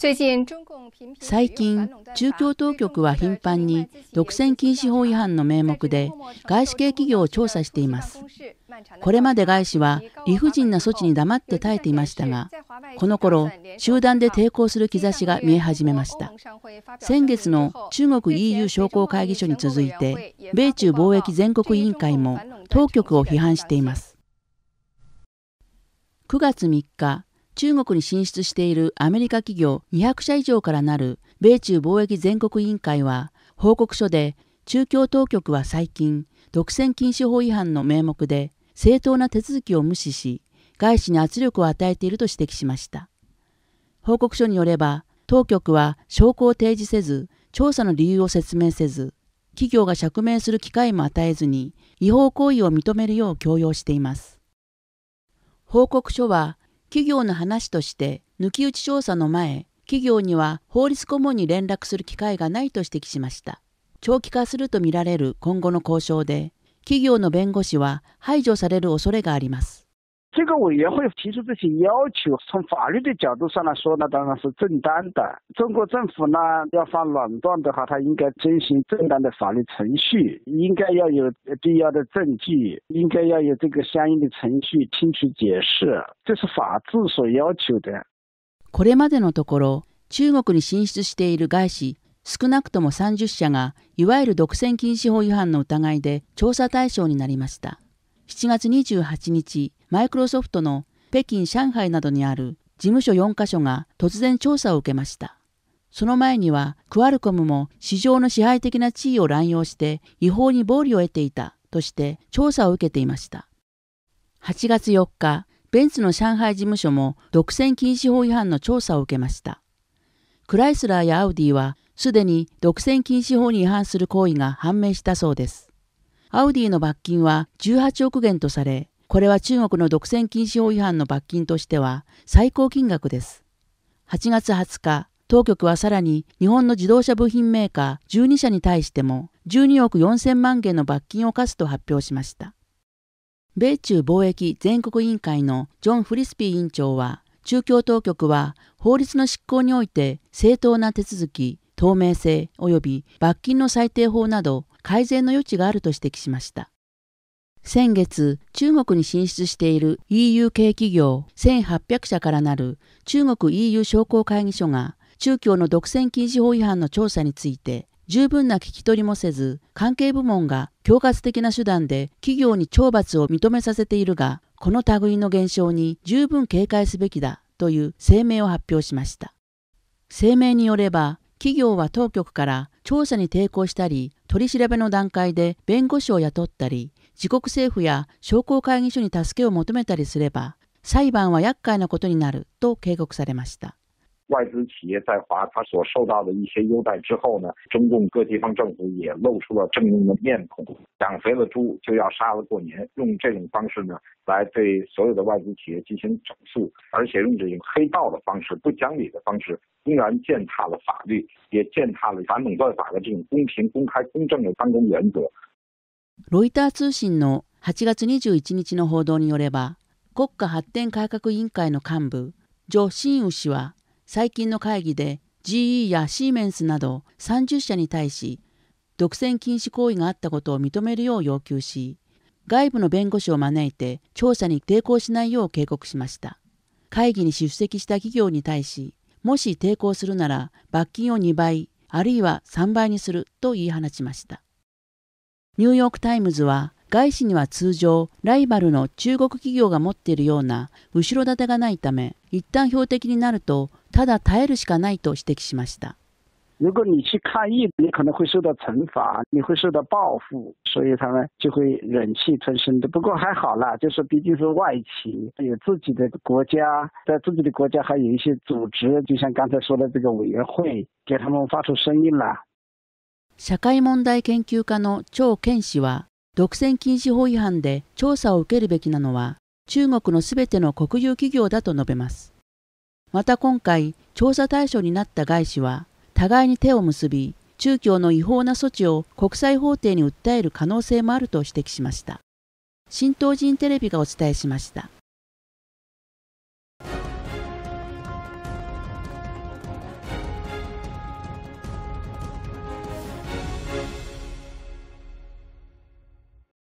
最近、中共当局は頻繁に独占禁止法違反の名目で外資系企業を調査しています。これまで外資は理不尽な措置に黙って耐えていましたが、この頃、集団で抵抗する兆しが見え始めました。先月の中国 EU 商工会議所に続いて、米中貿易全国委員会も当局を批判しています。9月3日、中国に進出しているアメリカ企業200社以上からなる米中貿易全国委員会は報告書で中共当局は最近独占禁止法違反の名目で正当な手続きを無視し外資に圧力を与えていると指摘しました報告書によれば当局は証拠を提示せず調査の理由を説明せず企業が釈明する機会も与えずに違法行為を認めるよう強要しています報告書は企業の話として抜き打ち調査の前企業には法律顧問に連絡する機会がないと指摘しました長期化するとみられる今後の交渉で企業の弁護士は排除される恐れがあります这个委员会提出这些要求，从法律的角度上来说呢，当然是正当的。中国政府呢，要发垄断的话，它应该遵循正当的法律程序，应该要有必要的证据，应该要有这个相应的程序，听取解释，这是法治所要求的。これまでのところ、中国に進出している外資、少なくとも社がいわゆる独占禁止法違反の疑いで調査対象になりました。月日。マイクロソフトの北京、上海などにある事務所4カ所が突然調査を受けました。その前にはクアルコムも市場の支配的な地位を乱用して違法に暴利を得ていたとして調査を受けていました。8月4日、ベンツの上海事務所も独占禁止法違反の調査を受けました。クライスラーやアウディはすでに独占禁止法に違反する行為が判明したそうです。アウディの罰金は18億元とされ、これは中国の独占禁止法違反の罰金としては最高金額です。8月20日、当局はさらに日本の自動車部品メーカー12社に対しても12億4000万元の罰金を課すと発表しました。米中貿易全国委員会のジョン・フリスピー委員長は中共当局は法律の執行において正当な手続き、透明性及び罰金の最低法など改善の余地があると指摘しました。先月、中国に進出している EU 系企業1800社からなる中国 EU 商工会議所が中共の独占禁止法違反の調査について十分な聞き取りもせず、関係部門が恐喝的な手段で企業に懲罰を認めさせているが、この類の現象に十分警戒すべきだという声明を発表しました。声明によれば、企業は当局から調査に抵抗したり、取り調べの段階で弁護士を雇ったり、自国政府や商工会議所に助けを求めたりすれば、裁判は厄介なことになると警告されました。外企在华，所受到的一些待之呢，中共各地方政府也露出了正面的面孔，肥了猪就要杀了过年，用这种方式呢来对所有的外资企业进行整肃，而且用这种黑道的方式、不讲理的方式，公然践踏了法律，也践踏了反垄断法的这种公平、公开、公正的原则。ロイター通信の8月21日の報道によれば国家発展改革委員会の幹部ジョ・シンウ氏は最近の会議で GE やシーメンスなど30社に対し独占禁止行為があったことを認めるよう要求し外部の弁護士を招いて調査に抵抗しないよう警告しました会議に出席した企業に対しもし抵抗するなら罰金を2倍あるいは3倍にすると言い放ちましたニューヨーク・タイムズは外資には通常ライバルの中国企業が持っているような後ろ盾がないため一旦標的になるとただ耐えるしかないと指摘しました。社会問題研究家の張健氏は、独占禁止法違反で調査を受けるべきなのは、中国のすべての国有企業だと述べます。また今回、調査対象になった外資は、互いに手を結び、中共の違法な措置を国際法廷に訴える可能性もあると指摘しました。新東人テレビがお伝えしました。